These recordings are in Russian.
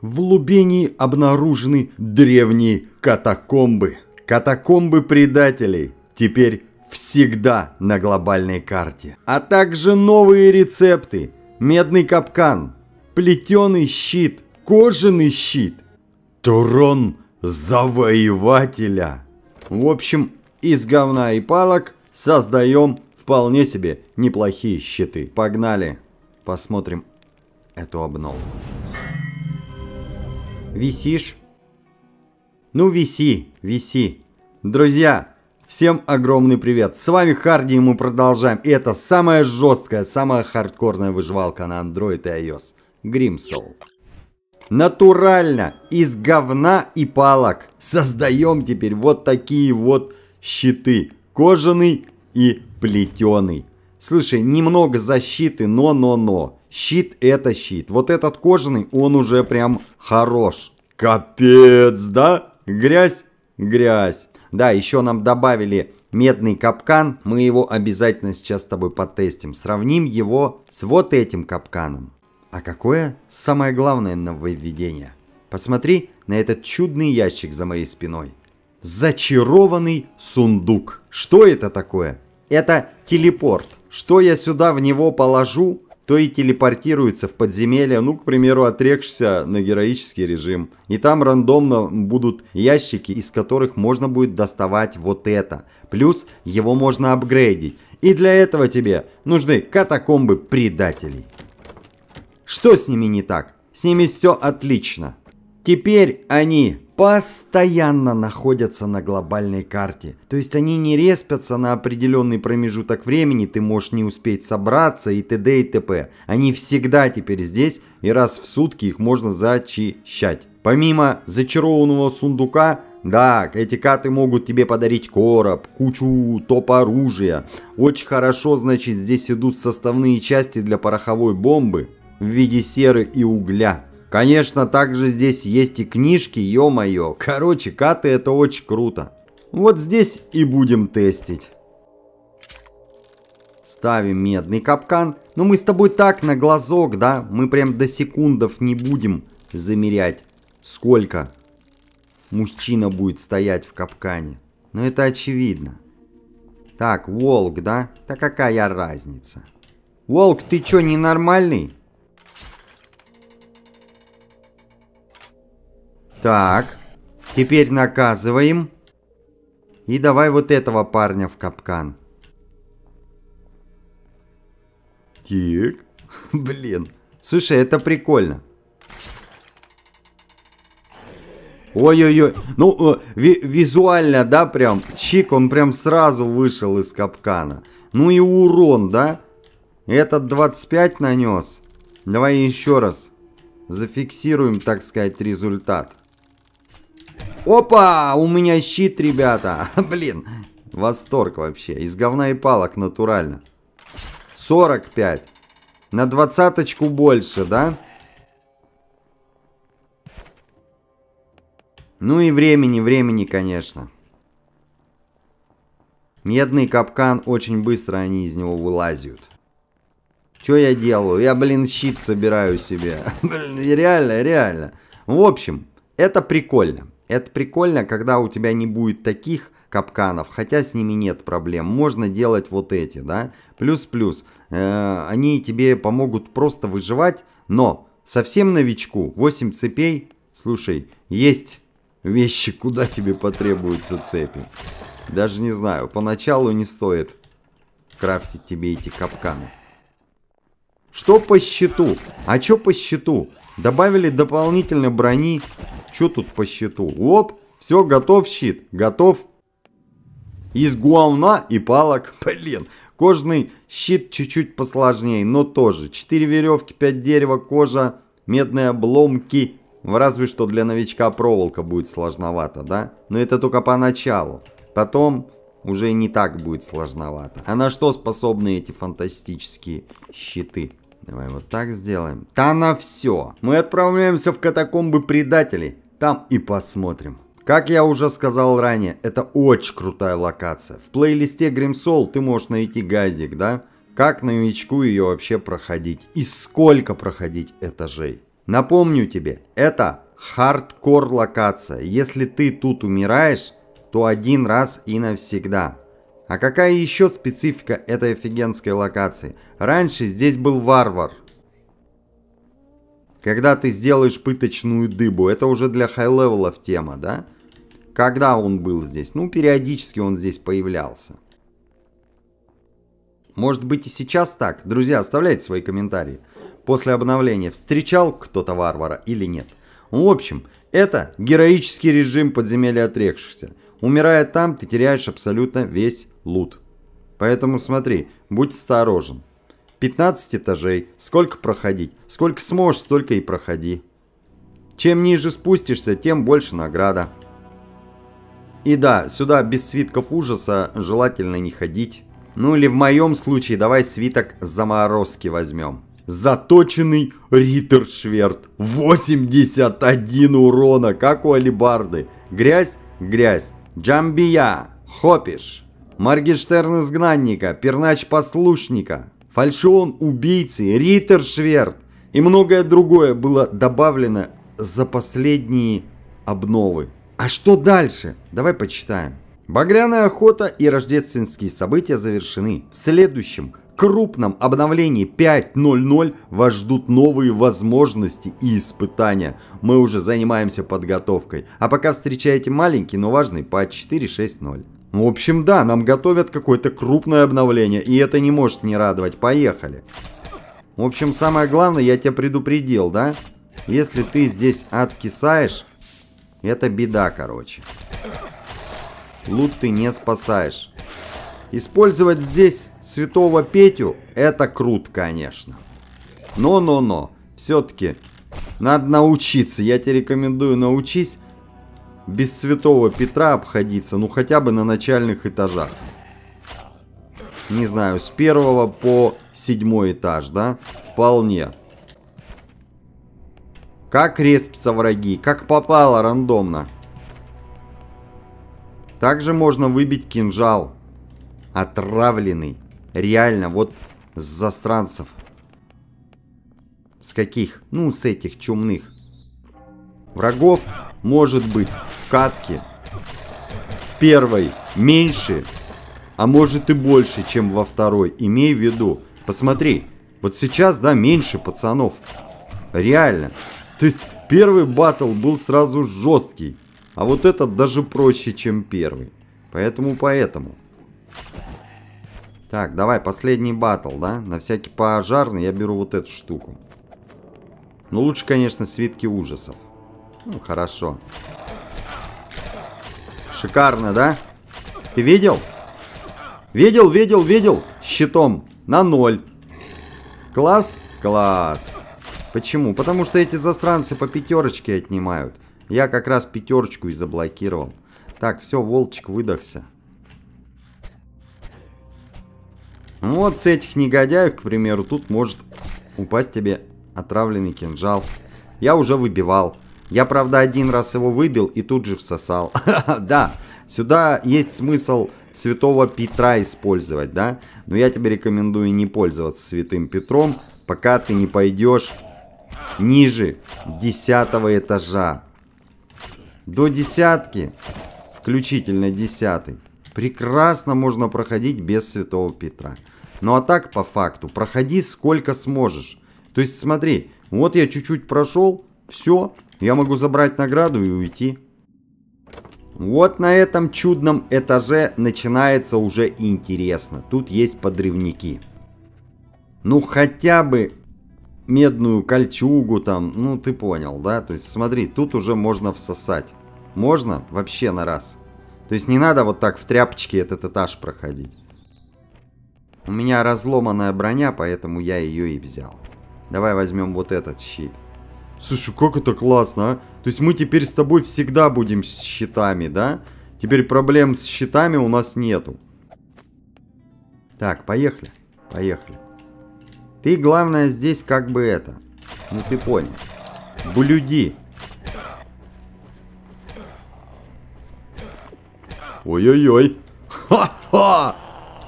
В Лубении обнаружены древние катакомбы. Катакомбы предателей теперь всегда на глобальной карте. А также новые рецепты. Медный капкан, плетеный щит, кожаный щит, трон завоевателя. В общем, из говна и палок создаем вполне себе неплохие щиты. Погнали, посмотрим эту обновку. Висишь? Ну виси, виси. Друзья, всем огромный привет. С вами Харди и мы продолжаем. И это самая жесткая, самая хардкорная выживалка на Android и iOS. Гримсол. Натурально, из говна и палок. Создаем теперь вот такие вот щиты. Кожаный и плетеный. Слушай, немного защиты, но-но-но. Щит это щит. Вот этот кожаный, он уже прям хорош. Капец, да? Грязь? Грязь. Да, еще нам добавили медный капкан. Мы его обязательно сейчас с тобой потестим. Сравним его с вот этим капканом. А какое самое главное нововведение? Посмотри на этот чудный ящик за моей спиной. Зачарованный сундук. Что это такое? Это телепорт. Что я сюда в него положу, то и телепортируется в подземелье, ну, к примеру, отрекшься на героический режим. И там рандомно будут ящики, из которых можно будет доставать вот это. Плюс его можно апгрейдить. И для этого тебе нужны катакомбы предателей. Что с ними не так? С ними все отлично. Теперь они постоянно находятся на глобальной карте. То есть они не респятся на определенный промежуток времени, ты можешь не успеть собраться и т.д. и т.п. Они всегда теперь здесь и раз в сутки их можно зачищать. Помимо зачарованного сундука, да, эти каты могут тебе подарить короб, кучу топ-оружия. Очень хорошо, значит, здесь идут составные части для пороховой бомбы в виде серы и угля. Конечно, также здесь есть и книжки, ё-моё. Короче, каты это очень круто. Вот здесь и будем тестить. Ставим медный капкан. Но ну, мы с тобой так на глазок, да? Мы прям до секундов не будем замерять. Сколько мужчина будет стоять в капкане. Но это очевидно. Так, волк, да? Да какая разница? Волк, ты чё, ненормальный? Так. Теперь наказываем. И давай вот этого парня в капкан. Тик, Блин. Слушай, это прикольно. Ой-ой-ой. Ну, э, ви визуально, да, прям. Чик, он прям сразу вышел из капкана. Ну и урон, да? Этот 25 нанес. Давай еще раз. Зафиксируем, так сказать, результат. Опа! У меня щит, ребята. Блин. Восторг вообще. Из говна и палок натурально. 45. На двадцаточку больше, да? Ну и времени, времени, конечно. Медный капкан, очень быстро они из него вылазят. Что я делаю? Я, блин, щит собираю себе. Блин, реально, реально. В общем, это прикольно. Это прикольно, когда у тебя не будет таких капканов, хотя с ними нет проблем, можно делать вот эти, да. Плюс-плюс, э, они тебе помогут просто выживать, но совсем новичку 8 цепей, слушай, есть вещи, куда тебе потребуются цепи. Даже не знаю, поначалу не стоит крафтить тебе эти капканы. Что по счету? А что по счету? Добавили дополнительно брони, что тут по щиту? Оп, все, готов щит, готов. Из гуауна и палок, блин, кожный щит чуть-чуть посложнее, но тоже. 4 веревки, 5 дерева, кожа, медные обломки. Разве что для новичка проволока будет сложновато, да? Но это только поначалу. Потом уже не так будет сложновато. А на что способны эти фантастические щиты? Давай вот так сделаем. Да на все. Мы отправляемся в катакомбы предателей. Там и посмотрим. Как я уже сказал ранее, это очень крутая локация. В плейлисте Grim ты можешь найти гайдик, да? Как новичку ее вообще проходить и сколько проходить этажей. Напомню тебе, это хардкор локация. Если ты тут умираешь, то один раз и навсегда. А какая еще специфика этой офигенской локации? Раньше здесь был варвар, когда ты сделаешь пыточную дыбу, это уже для хай-левелов тема, да? Когда он был здесь? Ну, периодически он здесь появлялся. Может быть и сейчас так? Друзья, оставляйте свои комментарии. После обновления встречал кто-то варвара или нет? Ну, в общем, это героический режим подземелья отрекшихся. Умирая там, ты теряешь абсолютно весь лут. Поэтому смотри, будь осторожен. 15 этажей. Сколько проходить? Сколько сможешь, столько и проходи. Чем ниже спустишься, тем больше награда. И да, сюда без свитков ужаса желательно не ходить. Ну или в моем случае давай свиток заморозки возьмем. Заточенный Риттершверт. 81 урона, как у алибарды. Грязь? Грязь. Джамбия. Хопиш. Моргенштерн изгнанника. Пернач послушника фальшион убийцы, Риттер Шверт и многое другое было добавлено за последние обновы. А что дальше? Давай почитаем. Багряная охота и рождественские события завершены. В следующем крупном обновлении 5.0.0 вас ждут новые возможности и испытания. Мы уже занимаемся подготовкой. А пока встречаете маленький, но важный патч 4.6.0. В общем, да, нам готовят какое-то крупное обновление, и это не может не радовать. Поехали. В общем, самое главное, я тебя предупредил, да? Если ты здесь откисаешь, это беда, короче. Лут ты не спасаешь. Использовать здесь святого Петю, это крут, конечно. Но-но-но, все-таки надо научиться. Я тебе рекомендую научись без Святого Петра обходиться, ну хотя бы на начальных этажах. Не знаю, с первого по седьмой этаж, да? Вполне. Как респятся враги, как попало рандомно. Также можно выбить кинжал. Отравленный. Реально, вот с застранцев. С каких? Ну, с этих чумных. Врагов может быть в катке в первой меньше, а может и больше, чем во второй. Имей в виду. Посмотри, вот сейчас, да, меньше пацанов. Реально. То есть первый батл был сразу жесткий, а вот этот даже проще, чем первый. Поэтому, поэтому. Так, давай, последний батл, да? На всякий пожарный я беру вот эту штуку. Ну, лучше, конечно, свитки ужасов. Ну, хорошо. Шикарно, да? Ты видел? Видел, видел, видел. Щитом. На ноль. Класс? Класс. Почему? Потому что эти застранцы по пятерочке отнимают. Я как раз пятерочку и заблокировал. Так, все, волчик выдохся. Вот с этих негодяев, к примеру, тут может упасть тебе отравленный кинжал. Я уже выбивал. Я, правда, один раз его выбил и тут же всосал. Да, сюда есть смысл святого Петра использовать, да? Но я тебе рекомендую не пользоваться святым Петром, пока ты не пойдешь ниже десятого этажа. До десятки, включительно десятый, прекрасно можно проходить без святого Петра. Ну а так, по факту, проходи сколько сможешь. То есть, смотри, вот я чуть-чуть прошел, все, я могу забрать награду и уйти. Вот на этом чудном этаже начинается уже интересно. Тут есть подрывники. Ну хотя бы медную кольчугу там, ну ты понял, да? То есть смотри, тут уже можно всосать. Можно вообще на раз. То есть не надо вот так в тряпочке этот этаж проходить. У меня разломанная броня, поэтому я ее и взял. Давай возьмем вот этот щит. Слушай, как это классно, а? То есть мы теперь с тобой всегда будем с щитами, да? Теперь проблем с щитами у нас нету. Так, поехали. Поехали. Ты, главное, здесь как бы это... Ну, ты понял. Блюди. Ой-ой-ой. Ха-ха!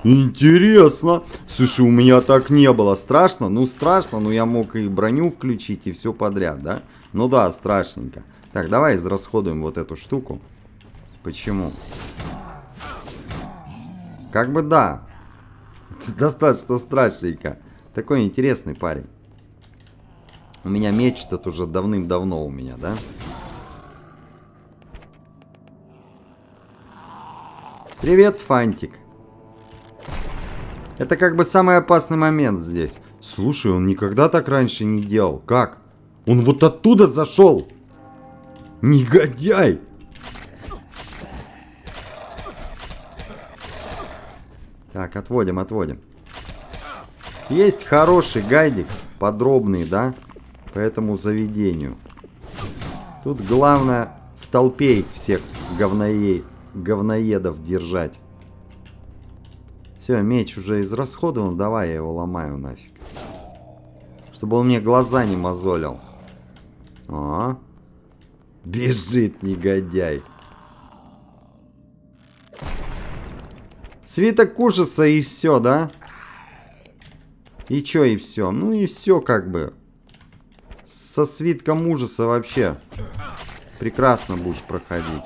Интересно. Слушай, у меня так не было. Страшно? Ну, страшно, но я мог и броню включить, и все подряд, да? Ну да, страшненько. Так, давай израсходуем вот эту штуку. Почему? Как бы да. достаточно страшненько. Такой интересный парень. У меня меч этот уже давным-давно у меня, да? Привет, Фантик. Это как бы самый опасный момент здесь. Слушай, он никогда так раньше не делал. Как? Он вот оттуда зашел! Негодяй! Так, отводим, отводим. Есть хороший гайдик, подробный, да, по этому заведению. Тут главное в толпе их всех говноед, говноедов держать. Все, меч уже израсходован, давай я его ломаю нафиг. Чтобы он мне глаза не мозолил. А, бежит негодяй. Свиток ужаса и все, да? И чё и все? Ну и все как бы. Со свитком ужаса вообще прекрасно будешь проходить.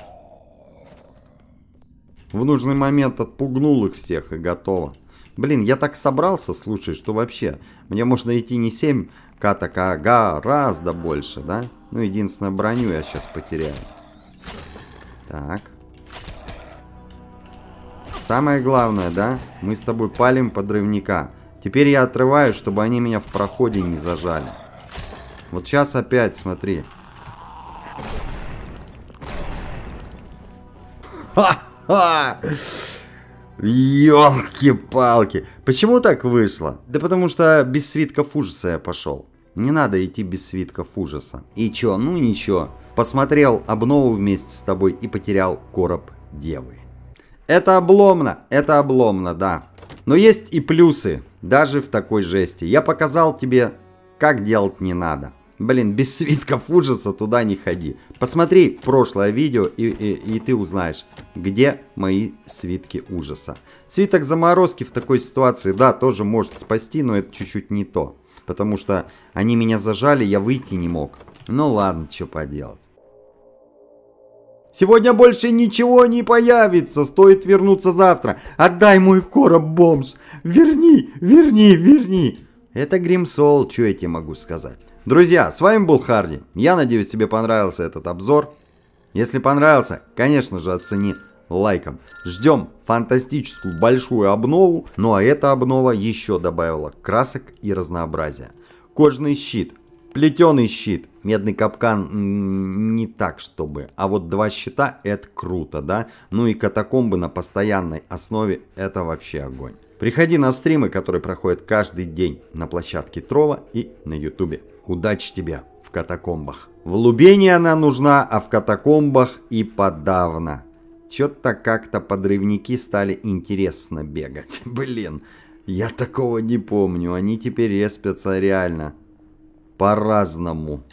В нужный момент отпугнул их всех и готово. Блин, я так собрался, слушай, что вообще, мне можно идти не 7 каток, а гораздо больше, да? Ну, единственное, броню я сейчас потеряю. Так. Самое главное, да? Мы с тобой палим подрывника. Теперь я отрываю, чтобы они меня в проходе не зажали. Вот сейчас опять, смотри. Ёлки-палки. Почему так вышло? Да потому что без свитков ужаса я пошел. Не надо идти без свитков ужаса. И чё, ну ничего. Посмотрел обнову вместе с тобой и потерял короб девы. Это обломно, это обломно, да. Но есть и плюсы, даже в такой жести. Я показал тебе, как делать не надо. Блин, без свитков ужаса туда не ходи. Посмотри прошлое видео, и, и, и ты узнаешь, где мои свитки ужаса. Свиток заморозки в такой ситуации, да, тоже может спасти, но это чуть-чуть не то. Потому что они меня зажали, я выйти не мог. Ну ладно, что поделать. Сегодня больше ничего не появится, стоит вернуться завтра. Отдай мой короб, бомж. Верни, верни, верни. Это Гримсол, что я тебе могу сказать. Друзья, с вами был Харди. Я надеюсь, тебе понравился этот обзор. Если понравился, конечно же, оцени лайком. Ждем фантастическую большую обнову, ну а эта обнова еще добавила красок и разнообразия. Кожный щит, плетеный щит, медный капкан не так чтобы, а вот два щита это круто, да? Ну и катакомбы на постоянной основе это вообще огонь. Приходи на стримы, которые проходят каждый день на площадке Трова и на Ютубе. Удачи тебе в катакомбах. В Лубене она нужна, а в катакомбах и подавно. Чё-то как-то подрывники стали интересно бегать. Блин, я такого не помню. Они теперь респятся реально. По-разному.